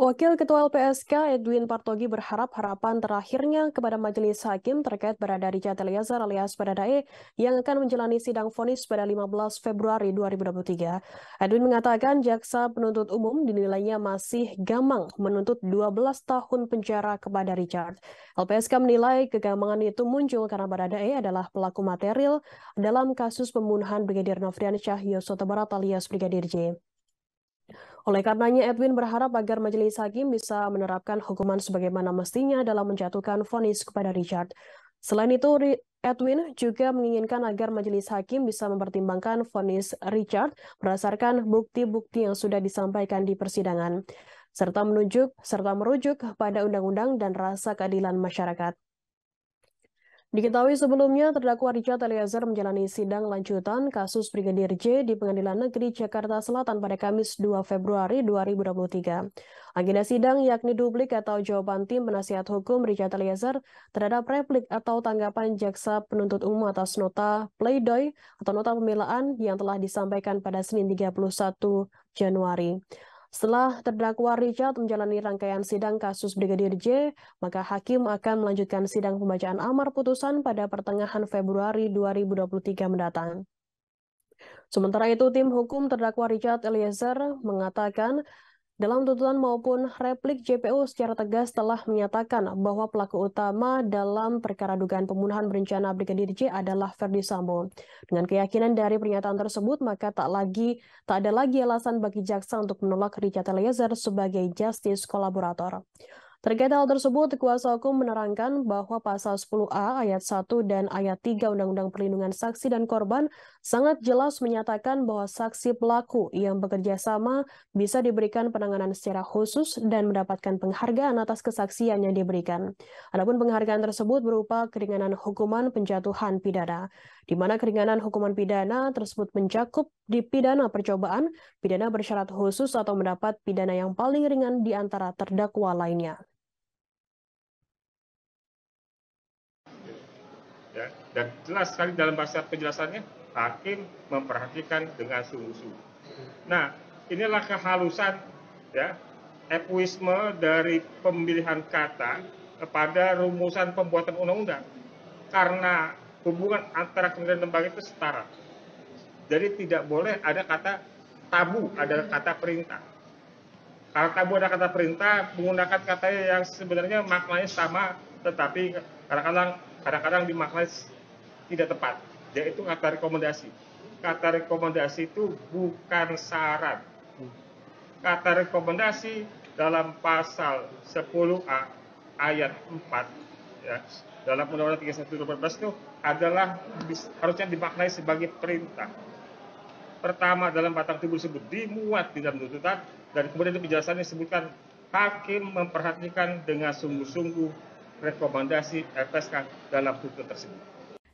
Wakil Ketua LPSK Edwin Partogi berharap harapan terakhirnya kepada Majelis Hakim terkait di Richard Eliezer alias Baradae yang akan menjalani sidang vonis pada 15 Februari 2023. Edwin mengatakan jaksa penuntut umum dinilainya masih gamang menuntut 12 tahun penjara kepada Richard. LPSK menilai kegamangan itu muncul karena Baradae adalah pelaku material dalam kasus pembunuhan Brigadir Nofrian Syah Yosota alias Brigadir J. Oleh karenanya, Edwin berharap agar Majelis Hakim bisa menerapkan hukuman sebagaimana mestinya dalam menjatuhkan vonis kepada Richard. Selain itu, Edwin juga menginginkan agar Majelis Hakim bisa mempertimbangkan vonis Richard berdasarkan bukti-bukti yang sudah disampaikan di persidangan, serta menunjuk serta merujuk pada undang-undang dan rasa keadilan masyarakat. Diketahui sebelumnya, terdakwa Richard Eliezer menjalani sidang lanjutan kasus Brigadir J di Pengadilan Negeri Jakarta Selatan pada Kamis 2 Februari 2023. Agenda sidang yakni duplik atau jawaban tim penasihat hukum Richard Eliezer terhadap replik atau tanggapan jaksa penuntut umum atas nota pleidoy atau nota pembelaan yang telah disampaikan pada Senin 31 Januari. Setelah terdakwa Richard menjalani rangkaian sidang kasus Brigadir J, maka hakim akan melanjutkan sidang pembacaan amar putusan pada pertengahan Februari 2023 mendatang. Sementara itu, tim hukum terdakwa Richard Eliezer mengatakan dalam tuntutan maupun replik, JPU secara tegas telah menyatakan bahwa pelaku utama dalam perkara dugaan pembunuhan berencana Brigadir J adalah Ferdi Sambo. Dengan keyakinan dari pernyataan tersebut, maka tak lagi tak ada lagi alasan bagi jaksa untuk menolak Richard Eliezer sebagai justice kolaborator. Terkait hal tersebut, kuasa hukum menerangkan bahwa pasal 10A ayat 1 dan ayat 3 Undang-Undang Perlindungan Saksi dan Korban sangat jelas menyatakan bahwa saksi pelaku yang bekerja sama bisa diberikan penanganan secara khusus dan mendapatkan penghargaan atas kesaksian yang diberikan. Adapun penghargaan tersebut berupa keringanan hukuman penjatuhan pidana, di mana keringanan hukuman pidana tersebut mencakup di pidana percobaan, pidana bersyarat khusus atau mendapat pidana yang paling ringan di antara terdakwa lainnya. dan jelas sekali dalam bahasa penjelasannya hakim memperhatikan dengan sungguh-sungguh. Nah, inilah kehalusan ya epuisme dari pemilihan kata kepada rumusan pembuatan undang-undang karena hubungan antara kementerian lembaga itu setara. Jadi tidak boleh ada kata tabu, ada kata perintah. Kalau tabu ada kata perintah, menggunakan kata yang sebenarnya maknanya sama, tetapi kadang-kadang kadang-kadang dimaknai tidak tepat, yaitu kata rekomendasi. Kata rekomendasi itu bukan saran. Kata rekomendasi dalam pasal 10A ayat 4 ya, dalam Undang-Undang 31 2014 itu adalah harusnya dimaknai sebagai perintah. Pertama dalam batang tubuh tersebut dimuat di dalam tuntutan dan kemudian di penjelasannya disebutkan hakim memperhatikan dengan sungguh-sungguh rekomendasi FSK dalam tuntutan tersebut.